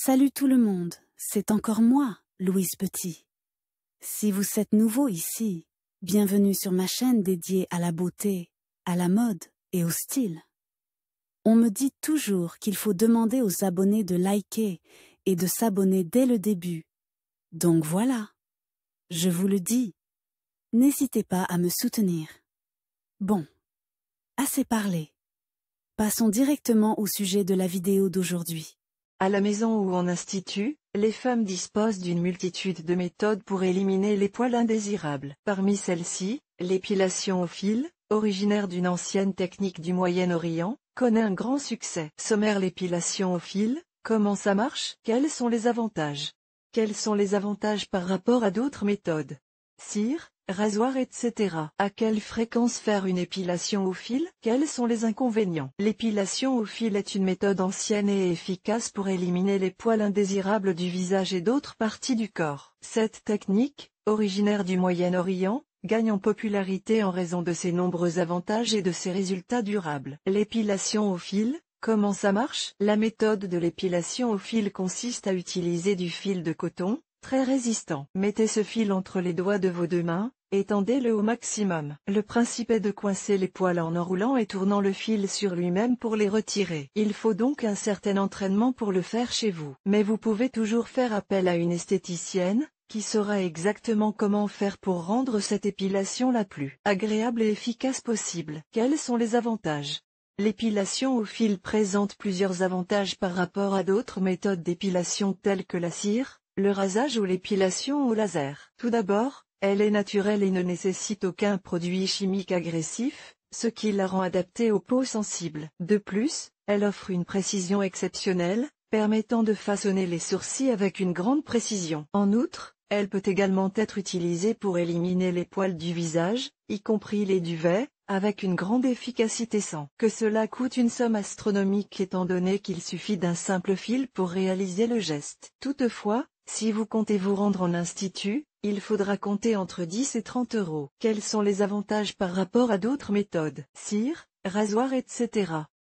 Salut tout le monde, c'est encore moi, Louise Petit. Si vous êtes nouveau ici, bienvenue sur ma chaîne dédiée à la beauté, à la mode et au style. On me dit toujours qu'il faut demander aux abonnés de liker et de s'abonner dès le début. Donc voilà, je vous le dis, n'hésitez pas à me soutenir. Bon, assez parlé. Passons directement au sujet de la vidéo d'aujourd'hui. À la maison ou en institut, les femmes disposent d'une multitude de méthodes pour éliminer les poils indésirables. Parmi celles-ci, l'épilation au fil, originaire d'une ancienne technique du Moyen-Orient, connaît un grand succès. Sommaire l'épilation au fil, comment ça marche Quels sont les avantages Quels sont les avantages par rapport à d'autres méthodes Cire, rasoir etc. À quelle fréquence faire une épilation au fil Quels sont les inconvénients L'épilation au fil est une méthode ancienne et efficace pour éliminer les poils indésirables du visage et d'autres parties du corps. Cette technique, originaire du Moyen-Orient, gagne en popularité en raison de ses nombreux avantages et de ses résultats durables. L'épilation au fil, Comment ça marche La méthode de l'épilation au fil consiste à utiliser du fil de coton, Très résistant. Mettez ce fil entre les doigts de vos deux mains, étendez-le au maximum. Le principe est de coincer les poils en enroulant et tournant le fil sur lui-même pour les retirer. Il faut donc un certain entraînement pour le faire chez vous. Mais vous pouvez toujours faire appel à une esthéticienne, qui saura exactement comment faire pour rendre cette épilation la plus agréable et efficace possible. Quels sont les avantages L'épilation au fil présente plusieurs avantages par rapport à d'autres méthodes d'épilation telles que la cire, le rasage ou l'épilation au laser. Tout d'abord, elle est naturelle et ne nécessite aucun produit chimique agressif, ce qui la rend adaptée aux peaux sensibles. De plus, elle offre une précision exceptionnelle, permettant de façonner les sourcils avec une grande précision. En outre, elle peut également être utilisée pour éliminer les poils du visage, y compris les duvets, avec une grande efficacité sans que cela coûte une somme astronomique étant donné qu'il suffit d'un simple fil pour réaliser le geste. Toutefois, si vous comptez vous rendre en institut, il faudra compter entre 10 et 30 euros. Quels sont les avantages par rapport à d'autres méthodes Cire, rasoir etc.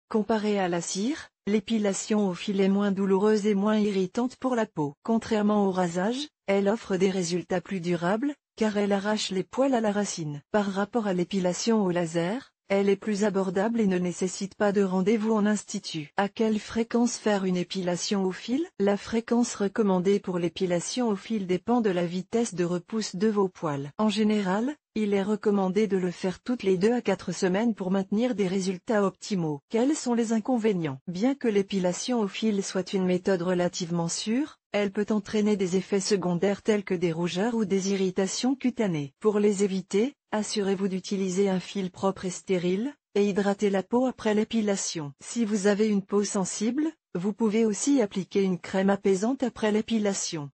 Comparé à la cire, l'épilation au fil est moins douloureuse et moins irritante pour la peau. Contrairement au rasage, elle offre des résultats plus durables, car elle arrache les poils à la racine. Par rapport à l'épilation au laser, elle est plus abordable et ne nécessite pas de rendez-vous en institut. À quelle fréquence faire une épilation au fil La fréquence recommandée pour l'épilation au fil dépend de la vitesse de repousse de vos poils. En général, il est recommandé de le faire toutes les 2 à 4 semaines pour maintenir des résultats optimaux. Quels sont les inconvénients Bien que l'épilation au fil soit une méthode relativement sûre, elle peut entraîner des effets secondaires tels que des rougeurs ou des irritations cutanées. Pour les éviter, assurez-vous d'utiliser un fil propre et stérile, et hydratez la peau après l'épilation. Si vous avez une peau sensible, vous pouvez aussi appliquer une crème apaisante après l'épilation.